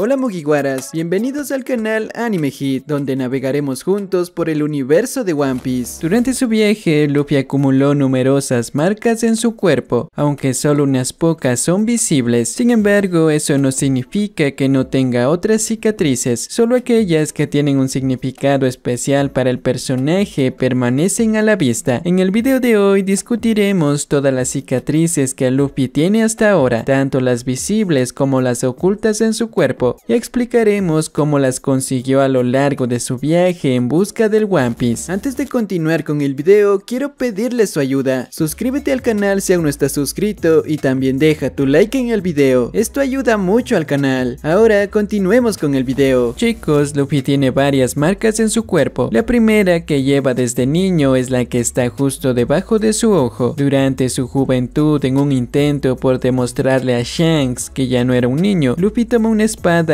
Hola Mugiwaras, bienvenidos al canal Anime Hit, donde navegaremos juntos por el universo de One Piece. Durante su viaje, Luffy acumuló numerosas marcas en su cuerpo, aunque solo unas pocas son visibles. Sin embargo, eso no significa que no tenga otras cicatrices, solo aquellas que tienen un significado especial para el personaje permanecen a la vista. En el video de hoy discutiremos todas las cicatrices que Luffy tiene hasta ahora, tanto las visibles como las ocultas en su cuerpo y explicaremos cómo las consiguió a lo largo de su viaje en busca del One Piece. Antes de continuar con el video, quiero pedirle su ayuda. Suscríbete al canal si aún no estás suscrito y también deja tu like en el video. Esto ayuda mucho al canal. Ahora continuemos con el video. Chicos, Luffy tiene varias marcas en su cuerpo. La primera que lleva desde niño es la que está justo debajo de su ojo. Durante su juventud, en un intento por demostrarle a Shanks que ya no era un niño, Luffy toma un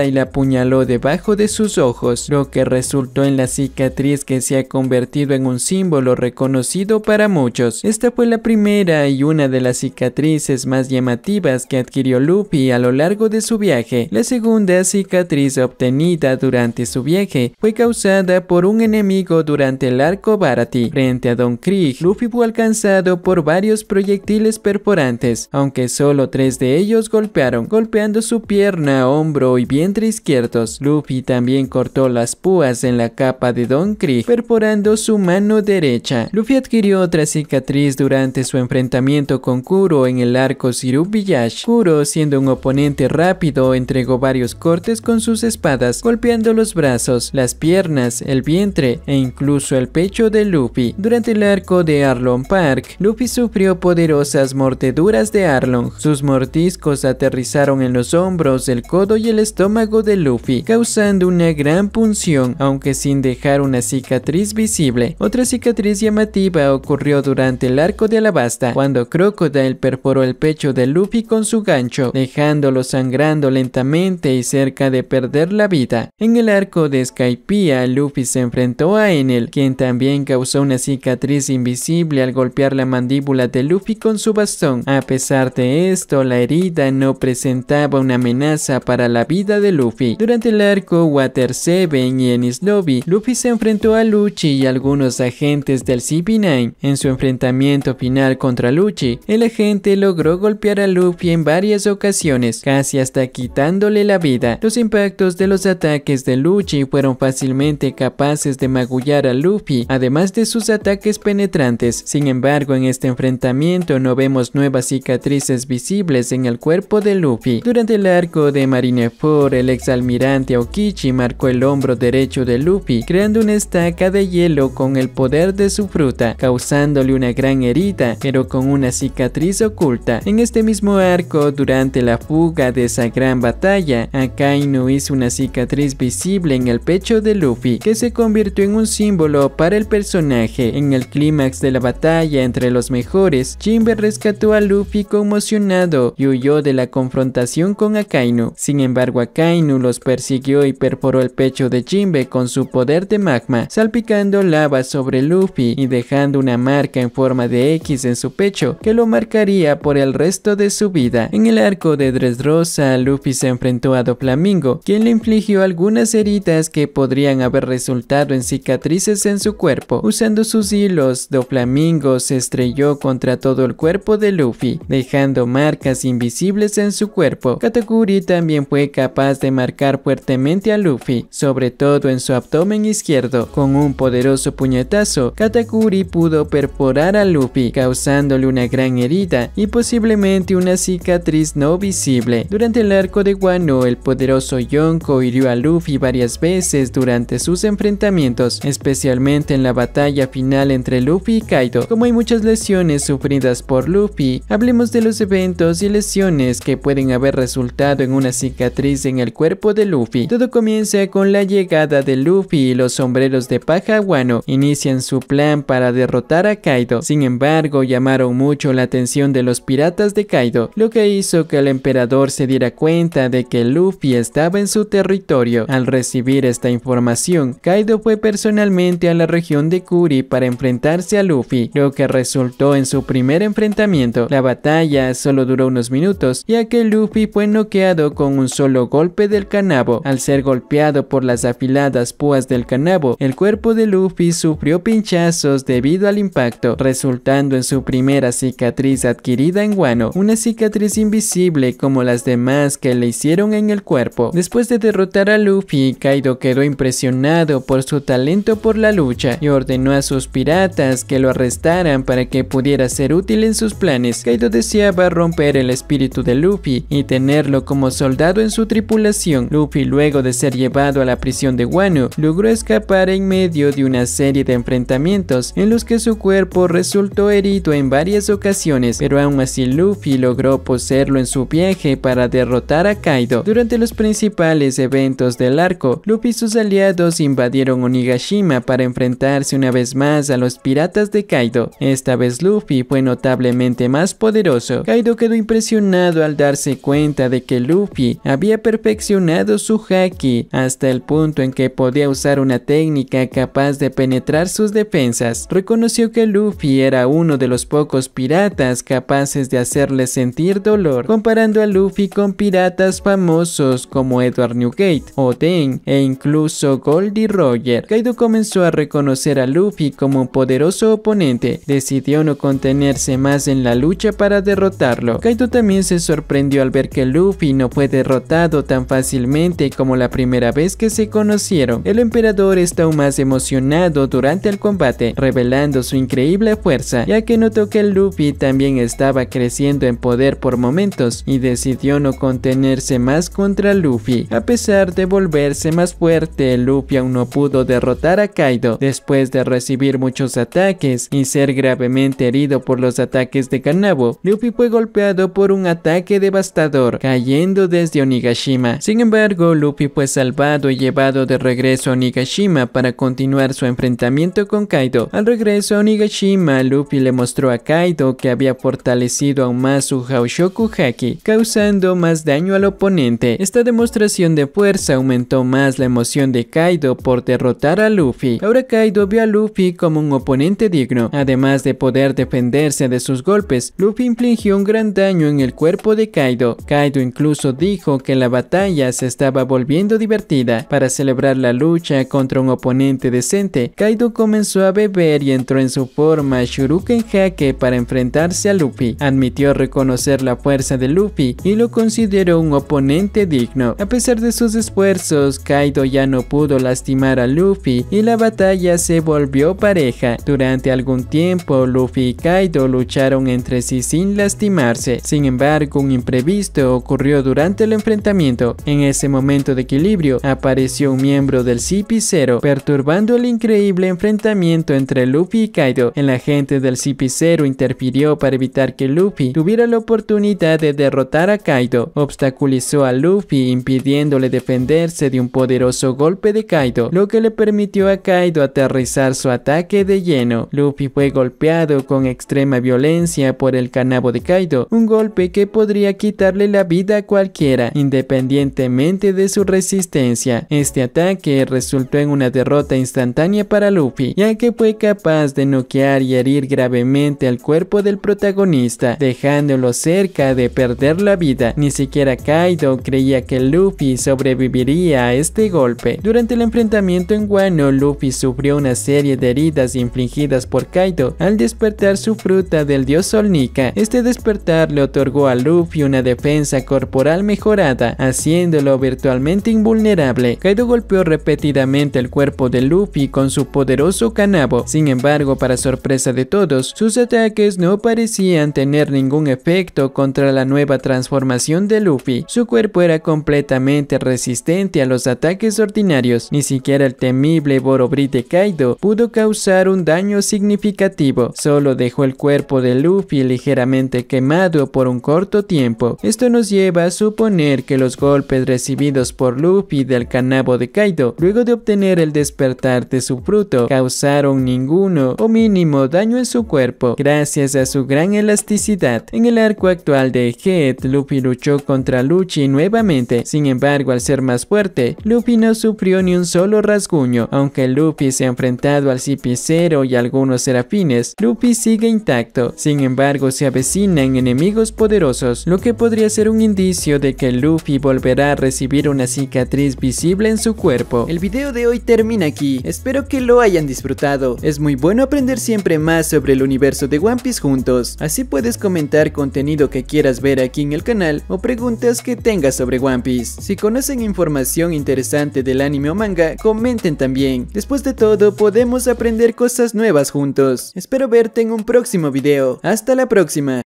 y la apuñaló debajo de sus ojos, lo que resultó en la cicatriz que se ha convertido en un símbolo reconocido para muchos. Esta fue la primera y una de las cicatrices más llamativas que adquirió Luffy a lo largo de su viaje. La segunda cicatriz obtenida durante su viaje fue causada por un enemigo durante el arco Barati. Frente a Don Krieg, Luffy fue alcanzado por varios proyectiles perforantes, aunque solo tres de ellos golpearon, golpeando su pierna, hombro y vientre izquierdos. Luffy también cortó las púas en la capa de Don Krieg, perforando su mano derecha. Luffy adquirió otra cicatriz durante su enfrentamiento con Kuro en el arco Sirup Village. Kuro, siendo un oponente rápido, entregó varios cortes con sus espadas, golpeando los brazos, las piernas, el vientre e incluso el pecho de Luffy. Durante el arco de Arlong Park, Luffy sufrió poderosas mordeduras de Arlong. Sus mordiscos aterrizaron en los hombros, el codo y el estómago estómago de Luffy, causando una gran punción, aunque sin dejar una cicatriz visible. Otra cicatriz llamativa ocurrió durante el arco de Alabasta, cuando Crocodile perforó el pecho de Luffy con su gancho, dejándolo sangrando lentamente y cerca de perder la vida. En el arco de Skypiea, Luffy se enfrentó a Enel, quien también causó una cicatriz invisible al golpear la mandíbula de Luffy con su bastón. A pesar de esto, la herida no presentaba una amenaza para la vida de Luffy. Durante el arco Water 7 y Ennis Lobby, Luffy se enfrentó a Luchi y algunos agentes del CP9. En su enfrentamiento final contra Luchi, el agente logró golpear a Luffy en varias ocasiones, casi hasta quitándole la vida. Los impactos de los ataques de Luchi fueron fácilmente capaces de magullar a Luffy, además de sus ataques penetrantes. Sin embargo, en este enfrentamiento no vemos nuevas cicatrices visibles en el cuerpo de Luffy. Durante el arco de Marineford, el el exalmirante Aokichi marcó el hombro derecho de Luffy, creando una estaca de hielo con el poder de su fruta, causándole una gran herida, pero con una cicatriz oculta. En este mismo arco, durante la fuga de esa gran batalla, Akainu hizo una cicatriz visible en el pecho de Luffy, que se convirtió en un símbolo para el personaje. En el clímax de la batalla entre los mejores, Jinbe rescató a Luffy conmocionado y huyó de la confrontación con Akainu. Sin embargo, Kainu los persiguió y perforó el pecho de Jinbe con su poder de magma, salpicando lava sobre Luffy y dejando una marca en forma de X en su pecho que lo marcaría por el resto de su vida. En el arco de Dressrosa, Luffy se enfrentó a Doflamingo, quien le infligió algunas heridas que podrían haber resultado en cicatrices en su cuerpo. Usando sus hilos, Doflamingo se estrelló contra todo el cuerpo de Luffy, dejando marcas invisibles en su cuerpo. Katakuri también fue capaz capaz de marcar fuertemente a Luffy, sobre todo en su abdomen izquierdo. Con un poderoso puñetazo, Katakuri pudo perforar a Luffy, causándole una gran herida y posiblemente una cicatriz no visible. Durante el arco de Wano, el poderoso Yonko hirió a Luffy varias veces durante sus enfrentamientos, especialmente en la batalla final entre Luffy y Kaido. Como hay muchas lesiones sufridas por Luffy, hablemos de los eventos y lesiones que pueden haber resultado en una cicatriz en el cuerpo de Luffy. Todo comienza con la llegada de Luffy y los sombreros de paja Wano inician su plan para derrotar a Kaido. Sin embargo, llamaron mucho la atención de los piratas de Kaido, lo que hizo que el emperador se diera cuenta de que Luffy estaba en su territorio. Al recibir esta información, Kaido fue personalmente a la región de Kuri para enfrentarse a Luffy, lo que resultó en su primer enfrentamiento. La batalla solo duró unos minutos, ya que Luffy fue noqueado con un solo golpe del canabo. Al ser golpeado por las afiladas púas del canabo, el cuerpo de Luffy sufrió pinchazos debido al impacto, resultando en su primera cicatriz adquirida en Wano, una cicatriz invisible como las demás que le hicieron en el cuerpo. Después de derrotar a Luffy, Kaido quedó impresionado por su talento por la lucha y ordenó a sus piratas que lo arrestaran para que pudiera ser útil en sus planes. Kaido deseaba romper el espíritu de Luffy y tenerlo como soldado en su tripulación. Luffy, luego de ser llevado a la prisión de Wano, logró escapar en medio de una serie de enfrentamientos en los que su cuerpo resultó herido en varias ocasiones, pero aún así Luffy logró poseerlo en su viaje para derrotar a Kaido. Durante los principales eventos del arco, Luffy y sus aliados invadieron Onigashima para enfrentarse una vez más a los piratas de Kaido. Esta vez Luffy fue notablemente más poderoso. Kaido quedó impresionado al darse cuenta de que Luffy había perfeccionado su haki, hasta el punto en que podía usar una técnica capaz de penetrar sus defensas. Reconoció que Luffy era uno de los pocos piratas capaces de hacerle sentir dolor, comparando a Luffy con piratas famosos como Edward Newgate, Oden e incluso Goldie Roger. Kaido comenzó a reconocer a Luffy como un poderoso oponente, decidió no contenerse más en la lucha para derrotarlo. Kaido también se sorprendió al ver que Luffy no fue derrotado tan fácilmente como la primera vez que se conocieron. El emperador está aún más emocionado durante el combate, revelando su increíble fuerza, ya que notó que Luffy también estaba creciendo en poder por momentos y decidió no contenerse más contra Luffy. A pesar de volverse más fuerte, Luffy aún no pudo derrotar a Kaido después de recibir muchos ataques y ser gravemente herido por los ataques de Kanabo. Luffy fue golpeado por un ataque devastador, cayendo desde Onigashima sin embargo, Luffy fue salvado y llevado de regreso a Nigashima para continuar su enfrentamiento con Kaido. Al regreso a Nigashima, Luffy le mostró a Kaido que había fortalecido aún más su Haoshoku Haki, causando más daño al oponente. Esta demostración de fuerza aumentó más la emoción de Kaido por derrotar a Luffy. Ahora Kaido vio a Luffy como un oponente digno. Además de poder defenderse de sus golpes, Luffy infligió un gran daño en el cuerpo de Kaido. Kaido incluso dijo que la batalla se estaba volviendo divertida. Para celebrar la lucha contra un oponente decente, Kaido comenzó a beber y entró en su forma Shuriken Hake para enfrentarse a Luffy. Admitió reconocer la fuerza de Luffy y lo consideró un oponente digno. A pesar de sus esfuerzos, Kaido ya no pudo lastimar a Luffy y la batalla se volvió pareja. Durante algún tiempo, Luffy y Kaido lucharon entre sí sin lastimarse. Sin embargo, un imprevisto ocurrió durante el enfrentamiento en ese momento de equilibrio, apareció un miembro del CP0, perturbando el increíble enfrentamiento entre Luffy y Kaido. El agente del CP0 interfirió para evitar que Luffy tuviera la oportunidad de derrotar a Kaido. Obstaculizó a Luffy impidiéndole defenderse de un poderoso golpe de Kaido, lo que le permitió a Kaido aterrizar su ataque de lleno. Luffy fue golpeado con extrema violencia por el canabo de Kaido, un golpe que podría quitarle la vida a cualquiera, independientemente Independientemente de su resistencia, este ataque resultó en una derrota instantánea para Luffy, ya que fue capaz de noquear y herir gravemente al cuerpo del protagonista, dejándolo cerca de perder la vida. Ni siquiera Kaido creía que Luffy sobreviviría a este golpe. Durante el enfrentamiento en Wano, Luffy sufrió una serie de heridas infligidas por Kaido al despertar su fruta del dios Sol Este despertar le otorgó a Luffy una defensa corporal mejorada, haciéndolo virtualmente invulnerable. Kaido golpeó repetidamente el cuerpo de Luffy con su poderoso canabo, sin embargo para sorpresa de todos, sus ataques no parecían tener ningún efecto contra la nueva transformación de Luffy. Su cuerpo era completamente resistente a los ataques ordinarios, ni siquiera el temible Borobri de Kaido pudo causar un daño significativo, solo dejó el cuerpo de Luffy ligeramente quemado por un corto tiempo. Esto nos lleva a suponer que los golpes recibidos por Luffy del canabo de Kaido, luego de obtener el despertar de su fruto, causaron ninguno o mínimo daño en su cuerpo, gracias a su gran elasticidad. En el arco actual de Head, Luffy luchó contra Luchi nuevamente, sin embargo al ser más fuerte, Luffy no sufrió ni un solo rasguño, aunque Luffy se ha enfrentado al cipicero y algunos serafines, Luffy sigue intacto, sin embargo se avecinan enemigos poderosos, lo que podría ser un indicio de que Luffy y volverá a recibir una cicatriz visible en su cuerpo. El video de hoy termina aquí, espero que lo hayan disfrutado. Es muy bueno aprender siempre más sobre el universo de One Piece juntos, así puedes comentar contenido que quieras ver aquí en el canal o preguntas que tengas sobre One Piece. Si conocen información interesante del anime o manga, comenten también. Después de todo, podemos aprender cosas nuevas juntos. Espero verte en un próximo video. Hasta la próxima.